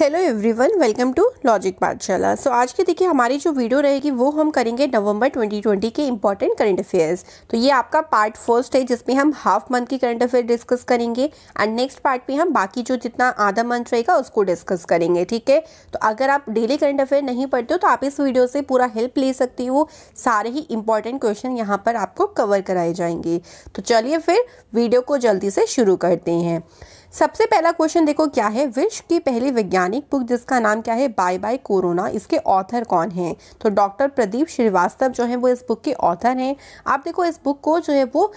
hello everyone welcome to logic Pathshala so आज के देखिए हमारी जो वीडियो रहेगी वो हम करेंगे नवंबर 2020 के इम्पॉर्टेंट करंट अफेयर्स तो ये आपका पार्ट फर्स्ट है जिसमें हम हाफ मंथ की करंट अफेयर डिस्कस करेंगे एंड नेक्स्ट पार्ट में हम बाकी जो जितना आधा मंथ रहेगा उसको डिस्कस करेंगे ठीक है तो अगर आप डेली करंट अफेयर नहीं पढ़ते हो तो आप इस वीडियो से पूरा हेल्प ले सकते हो सारे ही इंपॉर्टेंट क्वेश्चन यहाँ पर आपको कवर कराए जाएंगे तो चलिए फिर वीडियो को जल्दी से शुरू करते हैं सबसे पहला क्वेश्चन देखो क्या है विश्व की पहली वैज्ञानिक बुक जिसका नाम क्या है बाय बाय कोरोना इसके ऑथर कौन हैं तो डॉक्टर प्रदीप श्रीवास्तव जो है वो इस बुक के ऑथर हैं आप देखो इस बुक को जो है वो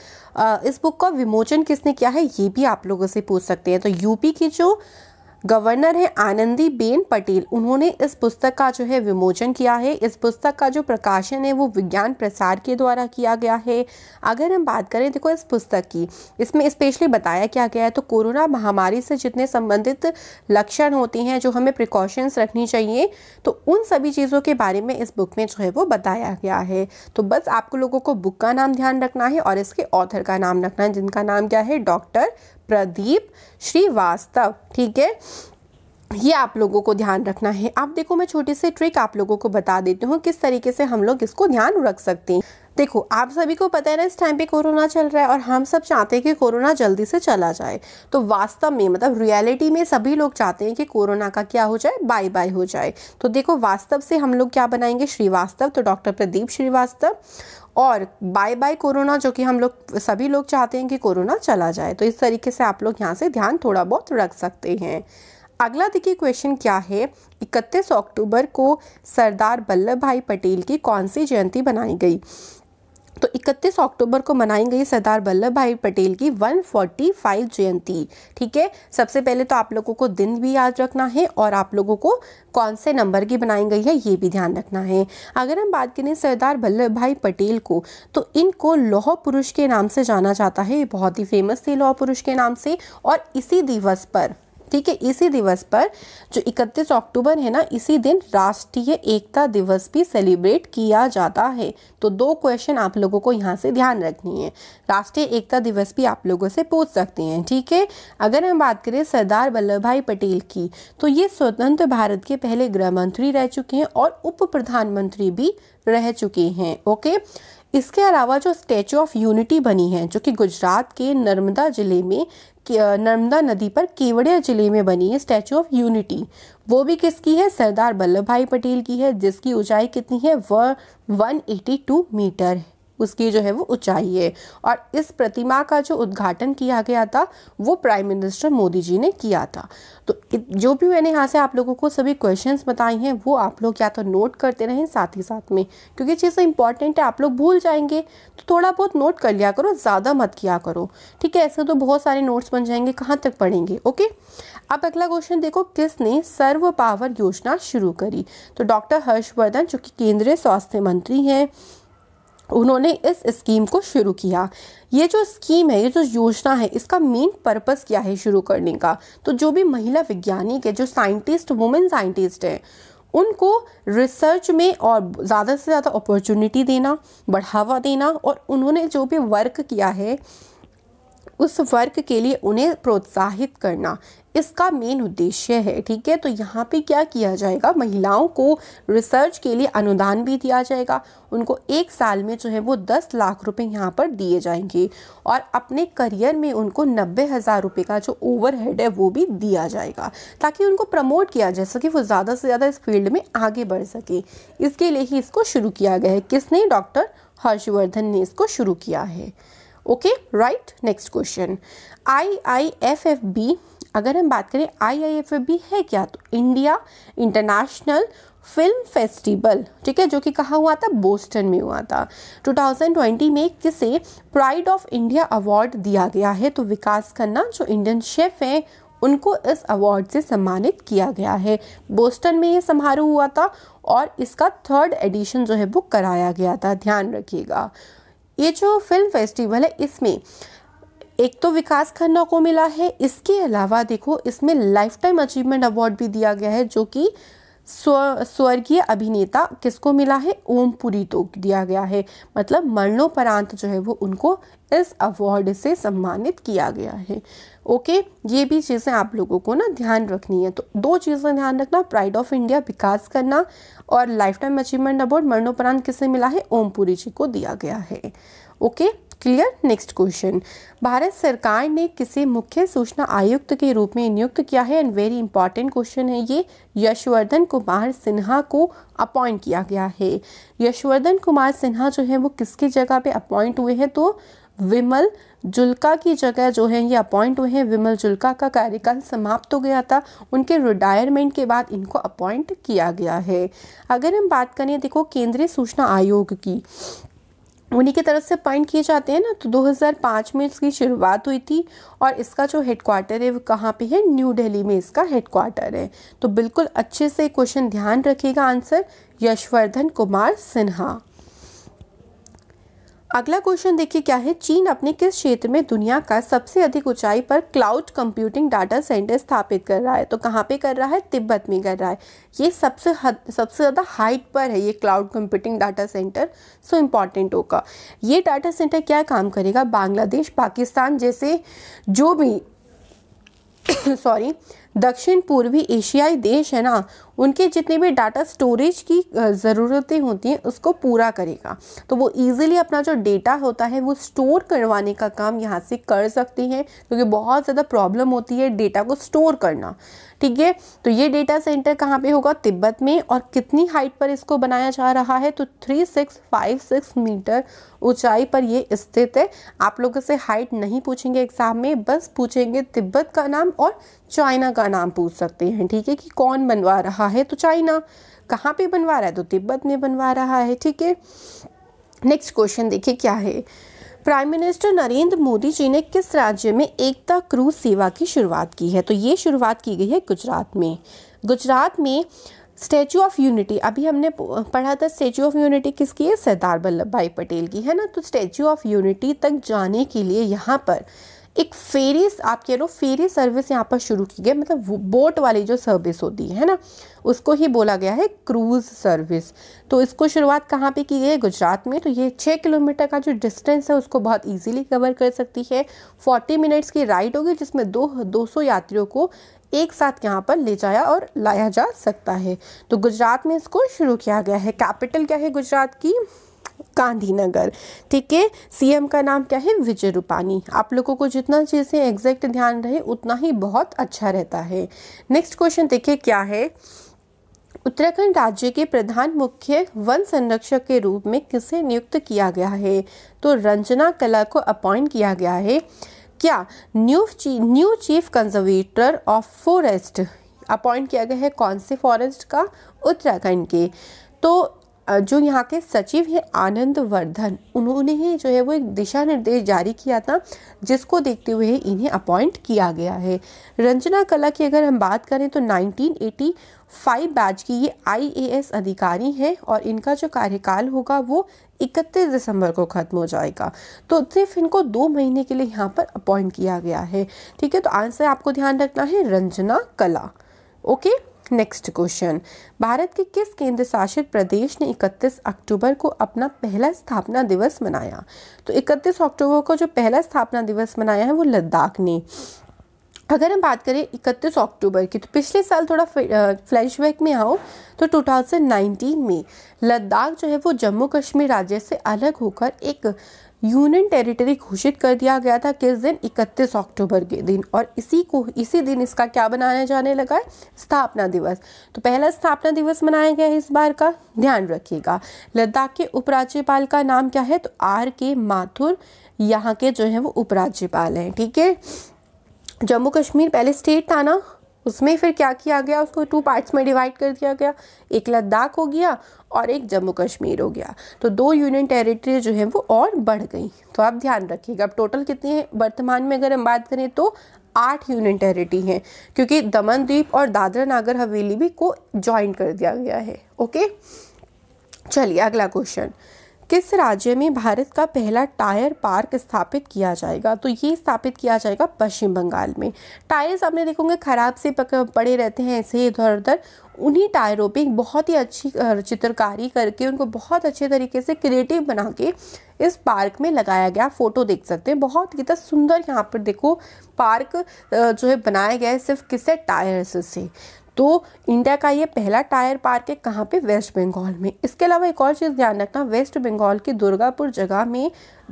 इस बुक का विमोचन किसने किया है ये भी आप लोगों से पूछ सकते हैं तो यूपी की जो गवर्नर हैं आनंदी बेन पटेल उन्होंने इस पुस्तक का जो है विमोचन किया है इस पुस्तक का जो प्रकाशन है वो विज्ञान प्रसार के द्वारा किया गया है अगर हम बात करें देखो इस पुस्तक की इसमें स्पेशली बताया क्या गया है तो कोरोना महामारी से जितने संबंधित लक्षण होते हैं जो हमें प्रिकॉशंस रखनी चाहिए तो उन सभी चीज़ों के बारे में इस बुक में जो है वो बताया गया है तो बस आपको लोगों को बुक का नाम ध्यान रखना है और इसके ऑथर का नाम रखना है जिनका नाम क्या है डॉक्टर प्रदीप श्रीवास्तव ठीक है ये आप लोगों को ध्यान रखना है आप देखो मैं छोटी सी ट्रिक आप लोगों को बता देती हूँ किस तरीके से हम लोग इसको ध्यान रख सकते हैं देखो आप सभी को पता है ना इस टाइम पे कोरोना चल रहा है और हम सब चाहते हैं कि कोरोना जल्दी से चला जाए तो वास्तव में मतलब रियलिटी में सभी लोग चाहते हैं कि कोरोना का क्या हो जाए बाय बाय हो जाए तो देखो वास्तव से हम लोग क्या बनाएंगे श्रीवास्तव तो डॉक्टर प्रदीप श्रीवास्तव और बाय बाय कोरोना जो कि हम लोग सभी लोग चाहते हैं कि कोरोना चला जाए तो इस तरीके से आप लोग यहाँ से ध्यान थोड़ा बहुत रख सकते हैं अगला देखिए क्वेश्चन क्या है 31 अक्टूबर को सरदार वल्लभ भाई पटेल की कौन सी जयंती बनाई गई तो 31 अक्टूबर को मनाई गई सरदार वल्लभ भाई पटेल की 145 जयंती ठीक है सबसे पहले तो आप लोगों को दिन भी याद रखना है और आप लोगों को कौन से नंबर की बनाई गई है ये भी ध्यान रखना है अगर हम बात करें सरदार वल्लभ भाई पटेल को तो इनको लौह पुरुष के नाम से जाना जाता है बहुत ही फेमस थे लौह पुरुष के नाम से और इसी दिवस पर ठीक है इसी दिवस पर जो 31 अक्टूबर है ना इसी दिन राष्ट्रीय एकता दिवस भी सेलिब्रेट किया जाता है तो दो क्वेश्चन आप लोगों को यहाँ से ध्यान रखनी है राष्ट्रीय एकता दिवस भी आप लोगों से पूछ सकते हैं ठीक है अगर हम बात करें सरदार वल्लभ भाई पटेल की तो ये स्वतंत्र भारत के पहले गृह मंत्री रह चुके हैं और उप प्रधानमंत्री भी रह चुके हैं ओके इसके अलावा जो स्टैचू ऑफ यूनिटी बनी है जो कि गुजरात के नर्मदा जिले में नर्मदा नदी पर केवड़िया जिले में बनी है स्टैचू ऑफ यूनिटी वो भी किसकी है सरदार वल्लभ भाई पटेल की है जिसकी ऊंचाई कितनी है वह 182 मीटर है उसकी जो है वो ऊंचाई है और इस प्रतिमा का जो उद्घाटन किया गया था वो प्राइम मिनिस्टर मोदी जी ने किया था तो जो भी मैंने यहाँ से आप लोगों को सभी क्वेश्चन बताए हैं वो आप लोग या तो नोट करते रहें साथ ही साथ में क्योंकि चीज़ें इंपॉर्टेंट तो है आप लोग भूल जाएंगे तो थोड़ा बहुत नोट कर लिया करो ज़्यादा मत किया करो ठीक है ऐसे तो बहुत सारे नोट्स बन जाएंगे कहाँ तक पढ़ेंगे ओके अब अगला क्वेश्चन देखो किसने सर्व पावर योजना शुरू करी तो डॉक्टर हर्षवर्धन जो कि केंद्रीय स्वास्थ्य मंत्री हैं उन्होंने इस स्कीम को शुरू किया ये जो स्कीम है ये जो योजना है इसका मेन पर्पस क्या है शुरू करने का तो जो भी महिला वैज्ञानिक है जो साइंटिस्ट वुमेन साइंटिस्ट हैं उनको रिसर्च में और ज़्यादा से ज़्यादा अपॉर्चुनिटी देना बढ़ावा देना और उन्होंने जो भी वर्क किया है उस वर्क के लिए उन्हें प्रोत्साहित करना इसका मेन उद्देश्य है ठीक है तो यहाँ पे क्या किया जाएगा महिलाओं को रिसर्च के लिए अनुदान भी दिया जाएगा उनको एक साल में जो है वो दस लाख रुपए यहाँ पर दिए जाएंगे और अपने करियर में उनको नब्बे हज़ार रुपये का जो ओवर है वो भी दिया जाएगा ताकि उनको प्रमोट किया जा सके वो ज़्यादा से ज़्यादा इस फील्ड में आगे बढ़ सके इसके लिए ही इसको शुरू किया गया है किसने डॉक्टर हर्षवर्धन ने इसको शुरू किया है okay right next question I I F F B अगर हम बात करें आई आई एफ भी है क्या तो इंडिया इंटरनेशनल फिल्म फेस्टिवल ठीक है जो कि कहाँ हुआ था बोस्टन में हुआ था 2020 में किसे प्राइड ऑफ इंडिया अवार्ड दिया गया है तो विकास खन्ना जो इंडियन शेफ हैं उनको इस अवार्ड से सम्मानित किया गया है बोस्टन में ये समारोह हुआ था और इसका थर्ड एडिशन जो है बुक कराया गया था ध्यान रखिएगा ये जो फिल्म फेस्टिवल है इसमें एक तो विकास खन्ना को मिला है इसके अलावा देखो इसमें लाइफ टाइम अचीवमेंट अवार्ड भी दिया गया है जो कि स्व स्वर्गीय अभिनेता किसको मिला है ओम पुरी तो दिया गया है मतलब मरणोपरांत जो है वो उनको इस अवार्ड से सम्मानित किया गया है ओके ये भी चीज़ें आप लोगों को ना ध्यान रखनी है तो दो चीज़ें ध्यान रखना प्राइड ऑफ इंडिया विकास करना और लाइफ टाइम अचीवमेंट अवार्ड मरणोपरांत किसे मिला है ओम पुरी जी को दिया गया है okay clear next question Bharat सरकार ने किसे मुख्य सूचना आयुक्त के रूप में नियुक्त किया है एंड वेरी इंपॉर्टेंट क्वेश्चन है ये यशवर्धन कुमार सिन्हा को अपॉइंट किया गया है यशवर्धन कुमार सिन्हा जो है वो किसकी जगह पे अपॉइंट हुए हैं तो विमल जुल्का की जगह जो है ये अपॉइंट हुए हैं विमल जुल्का का कार्यकाल समाप्त हो गया था उनके रिटायरमेंट के बाद इनको अपॉइंट किया गया है अगर हम बात करें देखो केंद्रीय सूचना आयोग की उन्हीं की तरफ से अपॉइंट किए जाते हैं ना तो 2005 में इसकी शुरुआत हुई थी और इसका जो हेडक्वार्टर है वो कहाँ पे है न्यू दिल्ली में इसका हेडक्वार्टर है तो बिल्कुल अच्छे से क्वेश्चन ध्यान रखेगा आंसर यशवर्धन कुमार सिन्हा अगला क्वेश्चन देखिए क्या है चीन अपने किस क्षेत्र में दुनिया का सबसे अधिक ऊंचाई पर क्लाउड कंप्यूटिंग डाटा सेंटर स्थापित कर रहा है तो कहाँ पे कर रहा है तिब्बत में कर रहा है ये सबसे हद, सबसे ज़्यादा हाइट पर है ये cloud computing data centre so important होगा ये डाटा सेंटर क्या काम करेगा बांग्लादेश पाकिस्तान जैसे जो भी सॉरी दक्षिण पूर्वी एशियाई देश है ना उनके जितने भी डाटा स्टोरेज की ज़रूरतें होती हैं उसको पूरा करेगा तो वो ईज़िली अपना जो डेटा होता है वो स्टोर करवाने का काम यहाँ से कर सकती हैं क्योंकि बहुत ज़्यादा प्रॉब्लम होती है डेटा को स्टोर करना ठीक है तो ये डेटा सेंटर कहाँ पे होगा तिब्बत में और कितनी हाइट पर इसको बनाया जा रहा है तो 3656 मीटर ऊंचाई पर ये स्थित है आप लोगों से हाइट नहीं पूछेंगे एग्जाम में बस पूछेंगे तिब्बत का नाम और चाइना का नाम पूछ सकते हैं ठीक है कि कौन बनवा रहा है तो चाइना कहाँ पे बनवा रहा है तो तिब्बत में बनवा रहा है ठीक है नेक्स्ट क्वेश्चन देखिए क्या है प्राइम मिनिस्टर नरेंद्र मोदी जी ने किस राज्य में एकता क्रूज सेवा की शुरुआत की है तो ये शुरुआत की गई है गुजरात में गुजरात में स्टैचू ऑफ यूनिटी अभी हमने पढ़ा था स्टैचू ऑफ यूनिटी किसकी है सरदार वल्लभ भाई पटेल की है ना तो स्टैचू ऑफ यूनिटी तक जाने के लिए यहाँ पर एक फेरी आपके नो फेरी सर्विस यहाँ पर शुरू की गई मतलब बोट वाली जो सर्विस होती है ना उसको ही बोला गया है क्रूज़ सर्विस तो इसको शुरुआत कहाँ पे की गई है गुजरात में तो ये छः किलोमीटर का जो डिस्टेंस है उसको बहुत इजीली कवर कर सकती है फोर्टी मिनट्स की राइड होगी जिसमें दो दो सौ यात्रियों को एक साथ यहाँ पर ले जाया और लाया जा सकता है तो गुजरात में इसको शुरू किया गया है कैपिटल क्या है गुजरात की गांधीनगर ठीक है सीएम का नाम क्या है विजय रूपानी आप लोगों को जितना चीज़ें एग्जैक्ट ध्यान रहे उतना ही बहुत अच्छा रहता है नेक्स्ट क्वेश्चन देखिए क्या है उत्तराखंड राज्य के प्रधान मुख्य वन संरक्षक के रूप में किसे नियुक्त किया गया है तो रंजना कला को अपॉइंट किया गया है क्या new chief new chief conservator of forest appoint किया गया है कौन से फॉरेस्ट का उत्तराखंड के तो जो यहाँ के सचिव हैं आनंद वर्धन उन्होंने ही जो है वो एक दिशा निर्देश जारी किया था जिसको देखते हुए इन्हें अपॉइंट किया गया है रंजना कला की अगर हम बात करें तो 1985 बैच की ये आईएएस अधिकारी हैं और इनका जो कार्यकाल होगा वो 31 दिसंबर को ख़त्म हो जाएगा तो सिर्फ इनको दो महीने के लिए यहाँ पर अपॉइंट किया गया है ठीक है तो आंसर आपको ध्यान रखना है रंजना कला ओके नेक्स्ट क्वेश्चन भारत के किस केंद्र शासित प्रदेश ने 31 अक्टूबर को अपना पहला स्थापना दिवस मनाया तो 31 अक्टूबर को जो पहला स्थापना दिवस मनाया है वो लद्दाख ने अगर हम बात करें 31 अक्टूबर की तो पिछले साल थोड़ा फ्लैशबैक में आओ तो 2019 में लद्दाख जो है वो जम्मू कश्मीर राज्य से अलग होकर एक यूनियन टेरिटरी घोषित कर दिया गया था किस दिन 31 अक्टूबर के दिन और इसी को इसी दिन इसका क्या बनाया जाने लगा है स्थापना दिवस तो पहला स्थापना दिवस मनाया गया है इस बार का ध्यान रखिएगा लद्दाख के उपराज्यपाल का नाम क्या है तो आर के माथुर यहाँ के जो है वो उपराज्यपाल हैं ठीक है जम्मू कश्मीर पहले स्टेट था ना उसमें फिर क्या किया गया उसको टू पार्ट्स में डिवाइड कर दिया गया एक लद्दाख हो गया और एक जम्मू कश्मीर हो गया तो दो यूनियन टेरिटरी जो है वो और बढ़ गई तो आप ध्यान रखिएगा अब टोटल कितने हैं वर्तमान में अगर हम बात करें तो आठ यूनियन टेरिटरी हैं क्योंकि दमन द्वीप और दादरा नागर हवेली भी को ज्वाइन कर दिया गया है ओके चलिए अगला क्वेश्चन किस राज्य में भारत का पहला टायर पार्क स्थापित किया जाएगा तो ये स्थापित किया जाएगा पश्चिम बंगाल में टायर्स आपने देखोगे खराब से पड़े रहते हैं ऐसे इधर उधर उन्हीं टायरों पे बहुत ही अच्छी चित्रकारी करके उनको बहुत अच्छे तरीके से क्रिएटिव बना के इस पार्क में लगाया गया फ़ोटो देख सकते हैं बहुत ही सुंदर यहाँ पर देखो पार्क जो है बनाया गया है सिर्फ किसे टायर्स से तो इंडिया का ये पहला टायर पार्क है कहाँ पे वेस्ट बंगाल में इसके अलावा एक और चीज़ ध्यान रखना वेस्ट बंगाल की दुर्गापुर जगह में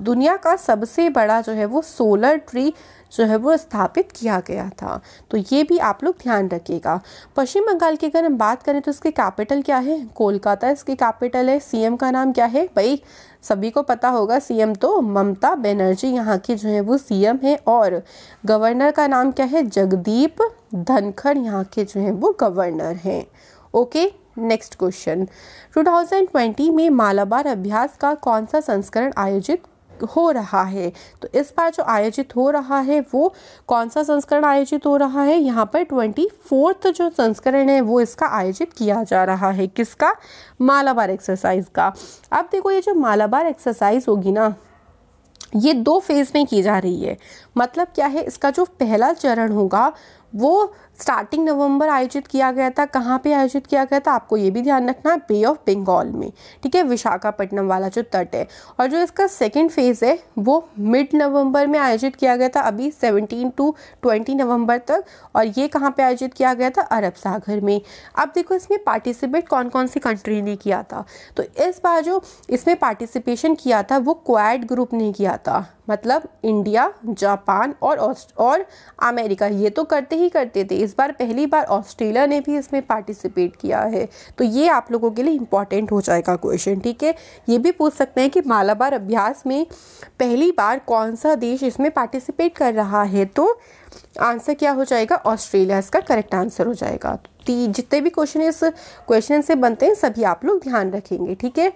दुनिया का सबसे बड़ा जो है वो सोलर ट्री जो है वो स्थापित किया गया था तो ये भी आप लोग ध्यान रखिएगा पश्चिम बंगाल की अगर हम बात करें तो इसके कैपिटल क्या है कोलकाता इसकी कैपिटल है सीएम का नाम क्या है भाई सभी को पता होगा सीएम तो ममता बनर्जी यहाँ की जो है वो सीएम है और गवर्नर का नाम क्या है जगदीप धनखड़ यहाँ के जो है वो गवर्नर हैं ओके नेक्स्ट क्वेश्चन 2020 में मालाबार अभ्यास का कौन सा संस्करण आयोजित हो रहा है तो इस बार जो आयोजित हो रहा है वो कौन सा संस्करण आयोजित हो रहा है यहाँ पर ट्वेंटी फोर्थ जो संस्करण है वो इसका आयोजित किया जा रहा है किसका मालाबार एक्सरसाइज का अब देखो ये जो मालाबार एक्सरसाइज होगी ना ये दो फेज़ में की जा रही है मतलब क्या है इसका जो पहला चरण होगा वो स्टार्टिंग नवंबर आयोजित किया गया था कहाँ पे आयोजित किया गया था आपको ये भी ध्यान रखना है बे ऑफ बंगाल में ठीक है विशाखापट्टनम वाला जो तट है और जो इसका सेकेंड फेज़ है वो मिड नवंबर में आयोजित किया गया था अभी 17 टू 20 नवंबर तक और ये कहाँ पे आयोजित किया गया था अरब सागर में अब देखो इसमें पार्टिसिपेट कौन कौन सी कंट्री ने किया था तो इस बार जो इसमें पार्टिसिपेशन किया था वो क्वाड ग्रुप ने किया था मतलब इंडिया जापान और और अमेरिका ये तो करते ही करते थे इस बार पहली बार ऑस्ट्रेलिया ने भी इसमें पार्टिसिपेट किया है तो ये आप लोगों के लिए इंपॉर्टेंट हो जाएगा क्वेश्चन ठीक है ये भी पूछ सकते हैं कि मालाबार अभ्यास में पहली बार कौन सा देश इसमें पार्टिसिपेट कर रहा है तो आंसर क्या हो जाएगा ऑस्ट्रेलिया इसका करेक्ट आंसर हो जाएगा जितने भी क्वेश्चन इस क्वेश्चन से बनते हैं सभी आप लोग ध्यान रखेंगे ठीक है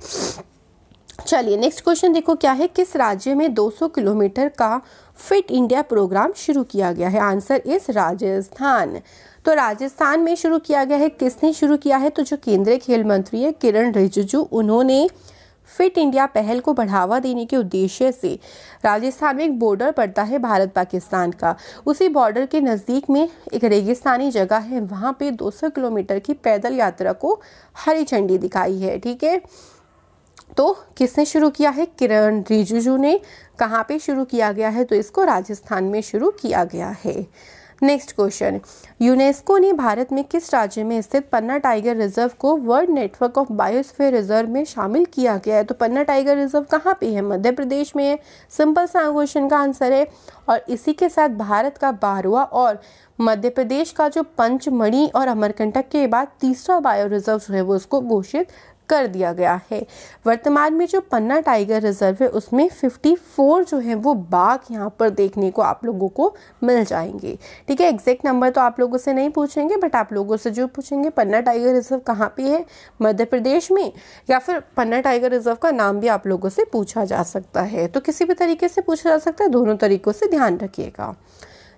चलिए नेक्स्ट क्वेश्चन देखो क्या है किस राज्य में 200 किलोमीटर का फिट इंडिया प्रोग्राम शुरू किया गया है आंसर इज राजस्थान तो राजस्थान में शुरू किया गया है किसने शुरू किया है तो जो केंद्रीय खेल मंत्री है किरण रिजिजू उन्होंने फिट इंडिया पहल को बढ़ावा देने के उद्देश्य से राजस्थान में एक बॉर्डर पड़ता है भारत पाकिस्तान का उसी बॉर्डर के नज़दीक में एक रेगिस्तानी जगह है वहाँ पे 200 किलोमीटर की पैदल यात्रा को हरी झंडी दिखाई है ठीक है तो किसने शुरू किया है किरण रिजिजू ने कहाँ पे शुरू किया गया है तो इसको राजस्थान में शुरू किया गया है नेक्स्ट क्वेश्चन यूनेस्को ने भारत में किस राज्य में स्थित पन्ना टाइगर रिजर्व को world network of biosphere reserve में शामिल किया गया है तो पन्ना टाइगर रिजर्व कहाँ पे है मध्य प्रदेश में है सिंपल सा क्वेश्चन का आंसर है और इसी के साथ भारत का बारवा और मध्य प्रदेश का जो पंचमढ़ी और अमरकंटक के बाद तीसरा बायो रिजर्व जो है वो उसको घोषित कर दिया गया है वर्तमान में जो पन्ना टाइगर रिजर्व है उसमें 54 जो है वो बाघ यहाँ पर देखने को आप लोगों को मिल जाएंगे ठीक है एग्जैक्ट नंबर तो आप लोगों से नहीं पूछेंगे बट आप लोगों से जो पूछेंगे पन्ना टाइगर रिजर्व कहाँ पे है मध्य प्रदेश में या फिर पन्ना टाइगर रिजर्व का नाम भी आप लोगों से पूछा जा सकता है तो किसी भी तरीके से पूछा जा सकता है दोनों तरीकों से ध्यान रखिएगा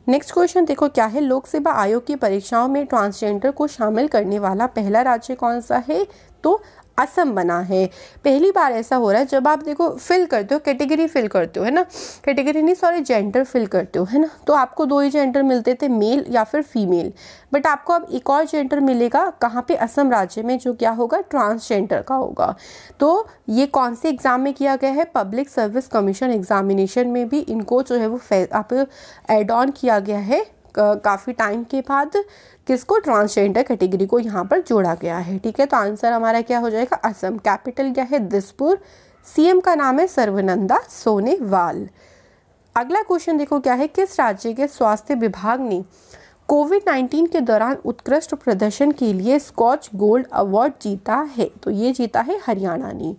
नेक्स्ट क्वेश्चन देखो क्या है लोक सेवा आयोग की परीक्षाओं में ट्रांसजेंडर को शामिल करने वाला पहला राज्य कौन सा है तो असम बना है पहली बार ऐसा हो रहा है जब आप देखो फिल करते हो कैटेगरी फिल करते हो है ना कैटेगरी नहीं सॉरी जेंडर फिल करते हो है ना तो आपको दो ही जेंडर मिलते थे मेल या फिर फीमेल बट आपको अब एक और जेंडर मिलेगा कहाँ पे असम राज्य में जो क्या होगा ट्रांसजेंडर का होगा तो ये कौन से एग्ज़ाम में किया गया है पब्लिक सर्विस कमीशन एग्जामिनेशन में भी इनको जो है वो आप एड ऑन किया गया है काफ़ी टाइम के बाद किसको ट्रांसजेंडर कैटेगरी को यहाँ पर जोड़ा गया है ठीक है तो आंसर हमारा क्या हो जाएगा असम कैपिटल क्या है दिसपुर सीएम का नाम है सर्वनंदा सोनेवाल अगला क्वेश्चन देखो क्या है किस राज्य के स्वास्थ्य विभाग ने कोविड 19 के दौरान उत्कृष्ट प्रदर्शन के लिए स्कॉच गोल्ड अवार्ड जीता है तो ये जीता है हरियाणा ने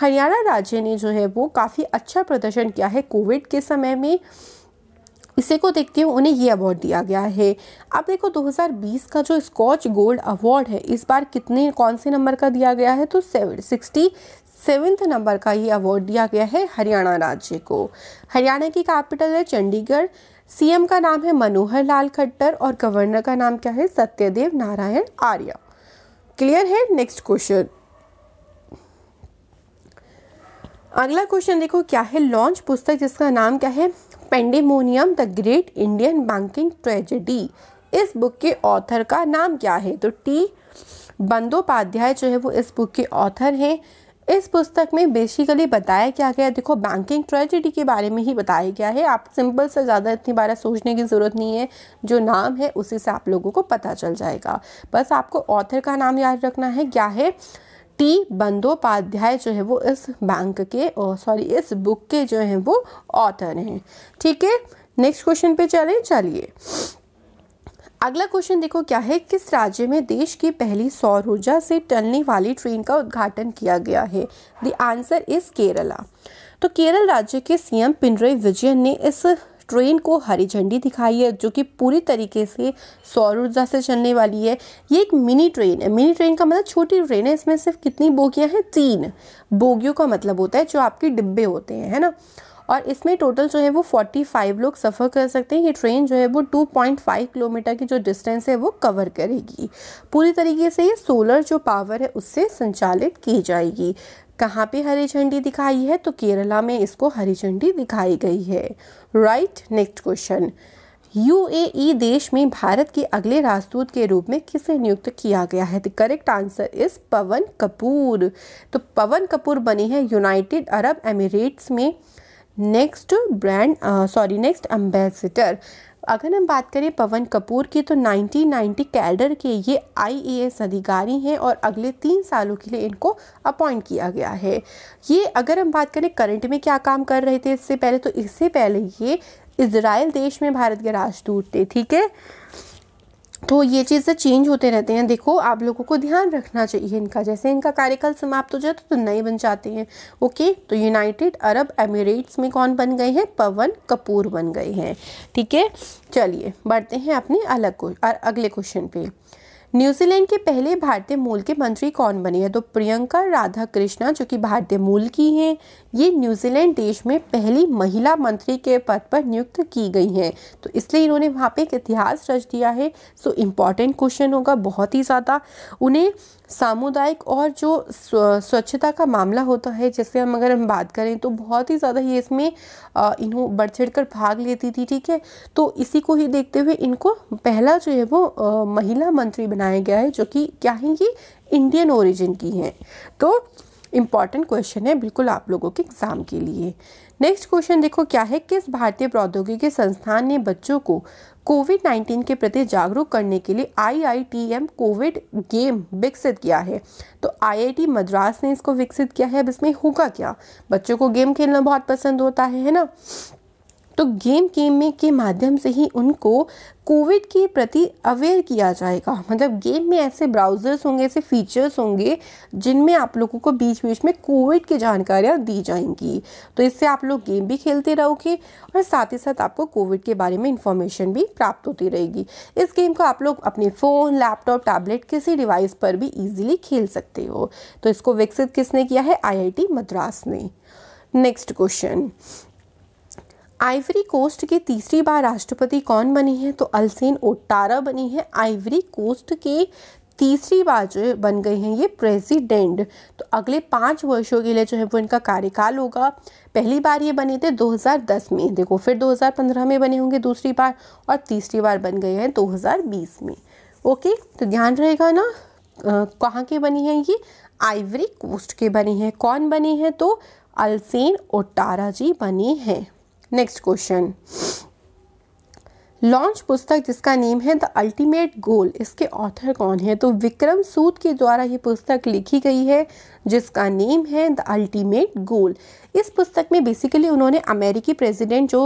हरियाणा राज्य ने जो है वो काफ़ी अच्छा प्रदर्शन किया है कोविड के समय में इसे को देखते हुए उन्हें ये अवार्ड दिया गया है अब देखो 2020 का जो स्कॉच गोल्ड अवार्ड है इस बार कितने कौन से नंबर का दिया गया है तो सेवन सिक्सटी सेवेंथ नंबर का ये अवार्ड दिया गया है हरियाणा राज्य को हरियाणा की कैपिटल है चंडीगढ़ सीएम का नाम है मनोहर लाल खट्टर और गवर्नर का नाम क्या है सत्यदेव नारायण आर्य क्लियर है नेक्स्ट क्वेश्चन अगला क्वेश्चन देखो क्या है लॉन्च पुस्तक जिसका नाम क्या है pandemonium the great Indian banking tragedy इस बुक के ऑथर का नाम क्या है तो टी बंदोपाध्याय जो है वो इस बुक के ऑथर हैं इस पुस्तक में बेसिकली बताया क्या गया देखो बैंकिंग ट्रेजिडी के बारे में ही बताया गया है आप सिंपल से ज़्यादा इतनी बार सोचने की ज़रूरत नहीं है जो नाम है उसी से आप लोगों को पता चल जाएगा बस आपको ऑथर का नाम याद रखना है क्या है टी बंदोपाध्याय जो है वो इस बैंक के सॉरी इस बुक के जो हैं वो ऑथर हैं ठीक है नेक्स्ट क्वेश्चन पे चलें चलिए अगला क्वेश्चन देखो क्या है किस राज्य में देश की पहली सौर ऊर्जा से टलने वाली ट्रेन का उद्घाटन किया गया है द आंसर इज केरला तो केरल राज्य के सीएम पिनरई विजयन ने इस ट्रेन को हरी झंडी दिखाई है जो कि पूरी तरीके से सौर ऊर्जा से चलने वाली है ये एक मिनी ट्रेन है मिनी ट्रेन का मतलब छोटी ट्रेन है इसमें सिर्फ कितनी बोगियाँ हैं तीन बोगियों का मतलब होता है जो आपके डिब्बे होते हैं है ना और इसमें टोटल जो है वो 45 लोग सफ़र कर सकते हैं ये ट्रेन जो है वो 2.5 किलोमीटर की जो डिस्टेंस है वो कवर करेगी पूरी तरीके से ये सोलर जो पावर है उससे संचालित की जाएगी कहाँ पे हरी झंडी दिखाई है तो केरला में इसको हरी झंडी दिखाई गई है राइट नेक्स्ट क्वेश्चन यूएई देश में भारत के अगले राजदूत के रूप में किसे नियुक्त किया गया है the correct answer is Pawan Kapoor तो पवन कपूर बनी है यूनाइटेड अरब एमिरेट्स में next brand sorry next ambassador अगर हम बात करें पवन कपूर की तो 1990 कैडर के ये आईएएस अधिकारी हैं और अगले तीन सालों के लिए इनको अपॉइंट किया गया है ये अगर हम बात करें करंट में क्या काम कर रहे थे इससे पहले तो इससे पहले ये इसराइल देश में भारत के राजदूत थे ठीक है तो ये चीज़ें चेंज होते रहते हैं देखो आप लोगों को ध्यान रखना चाहिए इनका जैसे इनका कार्यकाल समाप्त हो जाता तो, तो नए बन जाते हैं ओके तो यूनाइटेड अरब एमिरेट्स में कौन बन गए हैं पवन कपूर बन गए हैं ठीक है चलिए बढ़ते हैं अपने अलग अगले क्वेश्चन पे न्यूजीलैंड के पहले भारतीय मूल के मंत्री कौन बने हैं तो प्रियंका राधा कृष्णा जो कि भारतीय मूल की हैं ये न्यूजीलैंड देश में पहली महिला मंत्री के पद पर नियुक्त की गई हैं तो इसलिए इन्होंने वहाँ पे एक इतिहास रच दिया है सो इम्पॉर्टेंट क्वेश्चन होगा बहुत ही ज़्यादा उन्हें सामुदायिक और जो स्वच्छता का मामला होता है जैसे हम अगर हम बात करें तो बहुत ही ज़्यादा ये इसमें इन्हों बढ़ चढ़ कर भाग लेती थी ठीक है तो इसी को ही देखते हुए इनको पहला जो है वो महिला मंत्री बनाया गया है जो कि क्या है ये इंडियन ओरिजिन की हैं तो इंपॉर्टेंट क्वेश्चन है बिल्कुल आप लोगों के एग्ज़ाम के लिए नेक्स्ट क्वेश्चन देखो क्या है किस भारतीय प्रौद्योगिकी संस्थान ने बच्चों को कोविड 19 के प्रति जागरूक करने के लिए आईआईटीएम कोविड गेम विकसित किया है तो आईआईटी मद्रास ने इसको विकसित किया है अब इसमें होगा क्या बच्चों को गेम खेलना बहुत पसंद होता है है ना तो गेम गेम में के माध्यम से ही उनको कोविड के प्रति अवेयर किया जाएगा मतलब गेम में ऐसे ब्राउज़र्स होंगे ऐसे फीचर्स होंगे जिनमें आप लोगों को बीच बीच में कोविड की जानकारियाँ दी जाएंगी तो इससे आप लोग गेम भी खेलते रहोगे और साथ ही साथ आपको कोविड के बारे में इंफॉर्मेशन भी प्राप्त होती रहेगी इस गेम को आप लोग अपने फ़ोन लैपटॉप टैबलेट किसी डिवाइस पर भी ईजिली खेल सकते हो तो इसको विकसित किसने किया है आई मद्रास ने नेक्स्ट क्वेश्चन आइवरी कोस्ट के तीसरी बार राष्ट्रपति कौन बनी है तो अलसेन ओटारा बनी है आइवरी कोस्ट के तीसरी बार जो बन गए हैं ये प्रेसिडेंट तो अगले पाँच वर्षों के लिए जो है वो इनका कार्यकाल होगा पहली बार ये बने थे 2010 में देखो फिर 2015 में बने होंगे दूसरी बार और तीसरी बार बन गए हैं 2020 में ओके तो ध्यान रहेगा ना कहाँ के बनी हैं ये आइवरी कोस्ट के बने हैं कौन बने हैं तो अलसेन ओटारा जी बने हैं नेक्स्ट क्वेश्चन लॉन्च पुस्तक जिसका नेम है द अल्टीमेट गोल इसके ऑथर कौन है तो विक्रम सूद के द्वारा ये पुस्तक लिखी गई है जिसका नेम है द अल्टीमेट गोल इस पुस्तक में बेसिकली उन्होंने अमेरिकी प्रेसिडेंट जो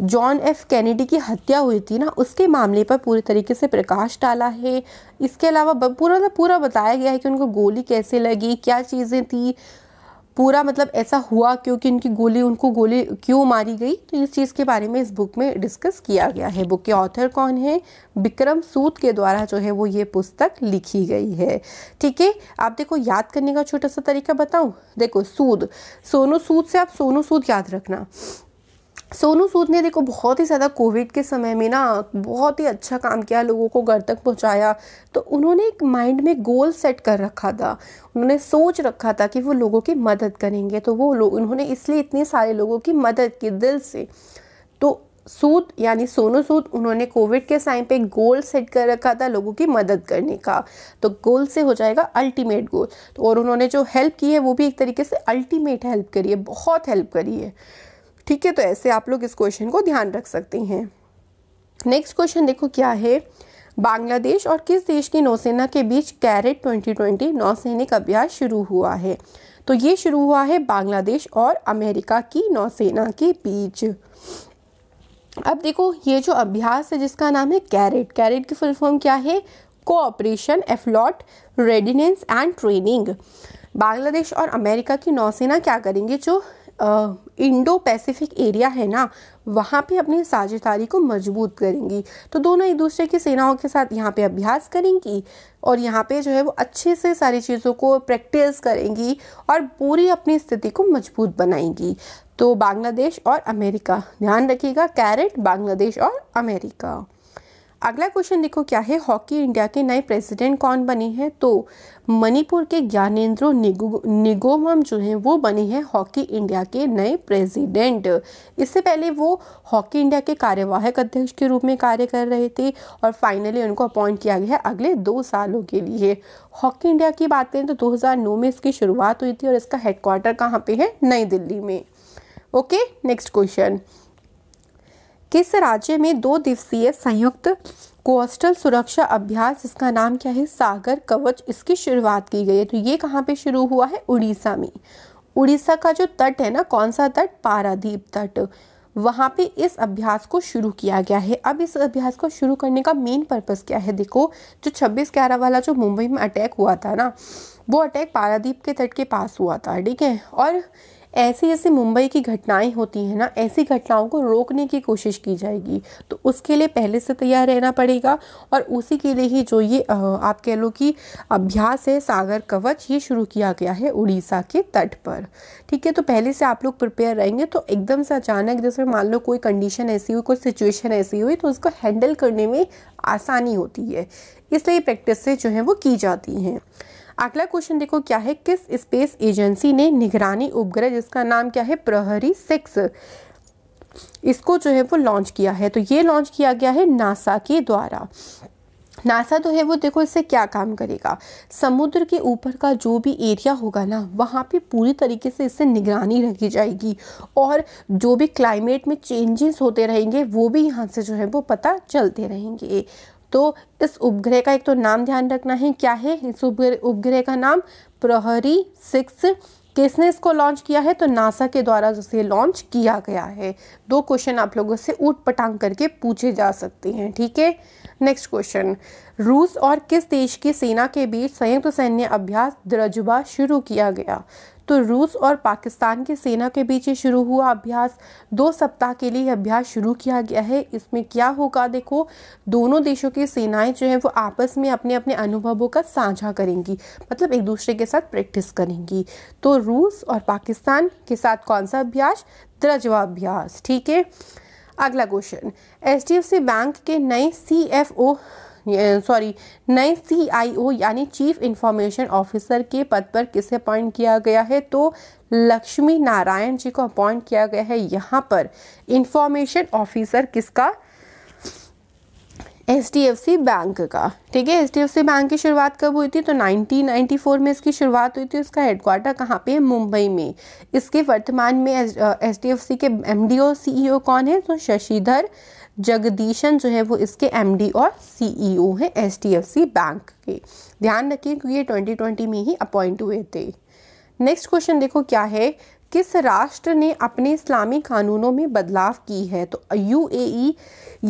जॉन एफ कैनेडी की हत्या हुई थी ना उसके मामले पर पूरे तरीके से प्रकाश डाला है इसके अलावा पूरा मतलब पूरा बताया गया है कि उनको गोली कैसे लगी क्या चीज़ें थी पूरा मतलब ऐसा हुआ क्योंकि इनकी गोली उनको गोली क्यों मारी गई तो इस चीज़ के बारे में इस बुक में डिस्कस किया गया है बुक के ऑथर कौन है विक्रम सूद के द्वारा जो है वो ये पुस्तक लिखी गई है ठीक है आप देखो याद करने का छोटा सा तरीका बताऊँ देखो सूद सोनू सूद से आप सोनू सूद याद रखना सोनू सूद ने देखो बहुत ही ज़्यादा कोविड के समय में ना बहुत ही अच्छा काम किया लोगों को घर तक पहुंचाया तो उन्होंने एक माइंड में गोल सेट कर रखा था उन्होंने सोच रखा था कि वो लोगों की मदद करेंगे तो वो लोग उन्होंने इसलिए इतने सारे लोगों की मदद की दिल से तो सूद यानी सोनू सूद उन्होंने कोविड के टाइम पे गोल सेट कर रखा था लोगों की मदद करने का तो गोल से हो जाएगा अल्टीमेट गोल तो और उन्होंने जो हेल्प की है वो भी एक तरीके से अल्टीमेट हेल्प करी है बहुत हेल्प करी है ठीक है तो ऐसे आप लोग इस क्वेश्चन को ध्यान रख सकते हैं नेक्स्ट क्वेश्चन देखो क्या है बांग्लादेश और किस देश की नौसेना के बीच कैरेट 2020 नौसैनिक अभ्यास शुरू हुआ है तो ये शुरू हुआ है बांग्लादेश और अमेरिका की नौसेना के बीच अब देखो ये जो अभ्यास है जिसका नाम है कैरेट कैरेट की फुल फॉर्म क्या है cooperation afloat readiness and training Bangladesh और अमेरिका की नौसेना क्या करेंगे जो इंडो पैसिफिक एरिया है ना वहाँ पे अपनी साझेदारी को मजबूत करेंगी तो दोनों एक दूसरे की सेनाओं के साथ यहाँ पे अभ्यास करेंगी और यहाँ पे जो है वो अच्छे से सारी चीज़ों को प्रैक्टिस करेंगी और पूरी अपनी स्थिति को मजबूत बनाएंगी तो बांग्लादेश और अमेरिका ध्यान रखिएगा कैरेट बांग्लादेश और अमेरिका अगला क्वेश्चन देखो क्या है हॉकी इंडिया के नए प्रेसिडेंट कौन बने हैं तो मणिपुर के ज्ञानेन्द्रो निगो, निगोमम जो हैं वो बने हैं हॉकी इंडिया के नए प्रेसिडेंट इससे पहले वो हॉकी इंडिया के कार्यवाहक अध्यक्ष के रूप में कार्य कर रहे थे और फाइनली उनको अपॉइंट किया गया है अगले दो सालों के लिए हॉकी इंडिया की बात करें तो 2009 में इसकी शुरुआत हुई थी और इसका हेडक्वार्टर कहाँ पे है नई दिल्ली में ओके नेक्स्ट क्वेश्चन किस राज्य में दो दिवसीय संयुक्त कोस्टल सुरक्षा अभ्यास इसका नाम क्या है सागर कवच इसकी शुरुआत की गई है तो ये कहाँ पे शुरू हुआ है उड़ीसा में उड़ीसा का जो तट है ना कौन सा तट पारादीप तट वहाँ पे इस अभ्यास को शुरू किया गया है अब इस अभ्यास को शुरू करने का मेन पर्पस क्या है देखो जो छब्बीस ग्यारह वाला जो मुंबई में अटैक हुआ था ना वो अटैक पारादीप के तट के पास हुआ था ठीक है और ऐसी ऐसी मुंबई की घटनाएं होती हैं ना ऐसी घटनाओं को रोकने की कोशिश की जाएगी तो उसके लिए पहले से तैयार रहना पड़ेगा और उसी के लिए ही जो ये आप कह लो कि अभ्यास है सागर कवच ये शुरू किया गया है उड़ीसा के तट पर ठीक है तो पहले से आप लोग प्रिपेयर रहेंगे तो एकदम से अचानक जैसे मान लो कोई कंडीशन ऐसी हुई कोई सिचुएशन ऐसी हुई तो उसको हैंडल करने में आसानी होती है इसलिए प्रैक्टिस से जो है वो की जाती हैं अगला क्वेश्चन देखो क्या है किस स्पेस एजेंसी ने निगरानी उपग्रह जिसका नाम क्या है प्रहरी सिक्स इसको जो है वो लॉन्च किया है तो ये लॉन्च किया गया है नासा के द्वारा नासा तो है वो देखो इससे क्या काम करेगा समुद्र के ऊपर का जो भी एरिया होगा ना वहाँ पे पूरी तरीके से इससे निगरानी रखी जाएगी और जो भी क्लाइमेट में चेंजेस होते रहेंगे वो भी यहाँ से जो है वो पता चलते रहेंगे तो इस उपग्रह का एक तो नाम ध्यान रखना है क्या है इस उपग्रह उपग्रह का नाम प्रहरी सिक्स किसने इसको लॉन्च किया है तो नासा के द्वारा जिसे लॉन्च किया गया है दो क्वेश्चन आप लोगों से ऊट पटांग करके पूछे जा सकते हैं ठीक है नेक्स्ट क्वेश्चन रूस और किस देश की सेना के बीच संयुक्त सैन्य अभ्यास द्रजुबा शुरू किया गया तो रूस और पाकिस्तान की सेना के बीच ये शुरू हुआ अभ्यास दो सप्ताह के लिए अभ्यास शुरू किया गया है इसमें क्या होगा देखो दोनों देशों की सेनाएं जो हैं वो आपस में अपने अपने अनुभवों का साझा करेंगी मतलब एक दूसरे के साथ प्रैक्टिस करेंगी तो रूस और पाकिस्तान के साथ कौन सा अभ्यास द्रजवा अभ्यास ठीक है अगला क्वेश्चन एच बैंक के नए सी सॉरी नए सीआईओ यानी चीफ इंफॉर्मेशन ऑफिसर के पद पर किसे अपॉइंट किया गया है तो लक्ष्मी नारायण जी को अपॉइंट किया गया है यहाँ पर इंफॉर्मेशन ऑफिसर किसका एच बैंक का ठीक है एच बैंक की शुरुआत कब हुई थी तो 1994 में इसकी शुरुआत हुई थी उसका हेडक्वार्टर कहाँ पे है मुंबई में इसके वर्तमान में एच के एम डी ओ सी ई ओ कौन है तो शशिधर जगदीशन जो है वो इसके एमडी और सीईओ e हैं एचडीएफसी बैंक के ध्यान रखिए क्योंकि ये 2020 में ही अपॉइंट हुए थे नेक्स्ट क्वेश्चन देखो क्या है किस राष्ट्र ने अपने इस्लामी कानूनों में बदलाव की है तो यू e,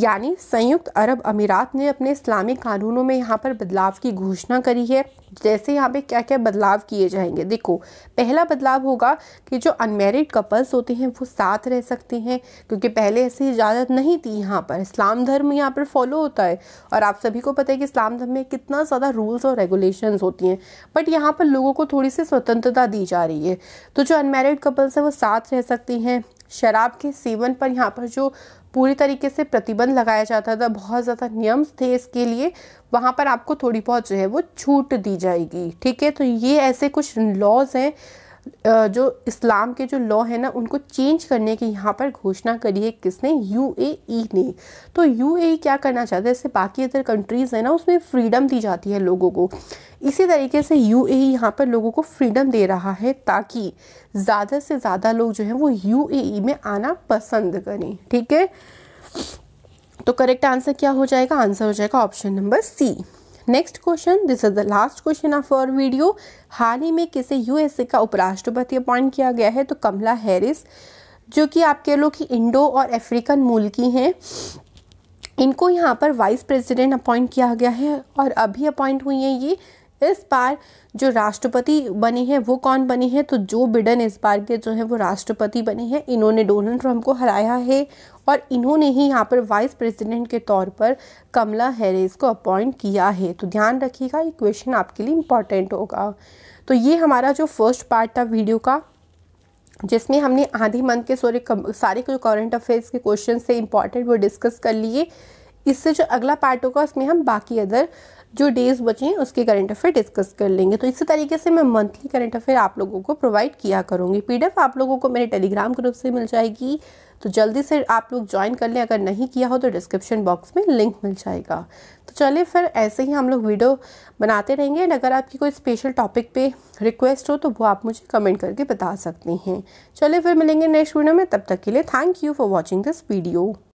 यानी संयुक्त अरब अमीरात ने अपने इस्लामी कानूनों में यहाँ पर बदलाव की घोषणा करी है जैसे यहाँ पे क्या क्या बदलाव किए जाएंगे देखो पहला बदलाव होगा कि जो अनमेरिड कपल्स होते हैं वो साथ रह सकते हैं क्योंकि पहले ऐसी इजाज़त नहीं थी यहाँ पर इस्लाम धर्म यहाँ पर फॉलो होता है और आप सभी को पता है कि इस्लाम धर्म में कितना ज़्यादा रूल्स और रेगुलेशन होती हैं बट यहाँ पर लोगों को थोड़ी सी स्वतंत्रता दी जा रही है तो जो अनमेरिड कपल्स हैं वो साथ रह सकती हैं शराब के सेवन पर यहाँ पर जो पूरी तरीके से प्रतिबंध लगाया जाता था बहुत ज़्यादा नियम थे इसके लिए वहाँ पर आपको थोड़ी बहुत जो है वो छूट दी जाएगी ठीक है तो ये ऐसे कुछ लॉज हैं जो इस्लाम के जो लॉ है ना उनको चेंज करने की यहाँ पर घोषणा करी है किसने यू e ने तो यू e क्या करना चाहता है जैसे बाकी अदर कंट्रीज़ है ना उसमें फ्रीडम दी जाती है लोगों को इसी तरीके से यू ए e यहाँ पर लोगों को फ्रीडम दे रहा है ताकि ज़्यादा से ज़्यादा लोग जो हैं वो यू में आना पसंद करें ठीक है तो करेक्ट आंसर क्या हो जाएगा आंसर हो जाएगा option number C next question this is the last question of our video हाल ही में किसे यूएसए का उपराष्ट्रपति अपॉइंट किया गया है तो कमला हैरिस जो कि आप कह लो कि इंडो और अफ्रीकन मूल की हैं इनको यहाँ पर वाइस प्रेसिडेंट अपॉइंट किया गया है और अभी अपॉइंट हुई हैं ये इस बार जो राष्ट्रपति बनी है वो कौन बनी है तो जो बिडन इस बार के जो है वो राष्ट्रपति बनी है इन्होंने डोनाल्ड ट्रंप को हराया है और इन्होंने ही यहाँ पर वाइस प्रेसिडेंट के तौर पर कमला हैरिस को अपॉइंट किया है तो ध्यान रखिएगा ये क्वेश्चन आपके लिए इम्पॉर्टेंट होगा तो ये हमारा जो फर्स्ट पार्ट था वीडियो का जिसमें हमने आधी मंथ के सारे सारे जो करंट अफेयर्स के क्वेश्चन थे इम्पॉर्टेंट वो डिस्कस कर लिए इससे जो अगला पार्ट होगा उसमें हम बाकी अदर जो डेज बचे हैं उसके करंट अफेयर डिस्कस कर लेंगे तो इसी तरीके से मैं मंथली करंट अफेयर आप लोगों को प्रोवाइड किया करूँगी पी आप लोगों को मेरे टेलीग्राम ग्रुप से मिल जाएगी तो जल्दी से आप लोग ज्वाइन कर लें अगर नहीं किया हो तो डिस्क्रिप्शन बॉक्स में लिंक मिल जाएगा तो चलिए फिर ऐसे ही हम लोग वीडियो बनाते रहेंगे एंड अगर आपकी कोई स्पेशल टॉपिक पे रिक्वेस्ट हो तो वो आप मुझे कमेंट करके बता सकते हैं चलिए फिर मिलेंगे नेक्स्ट वीडियो में तब तक के लिए thank you for watching this video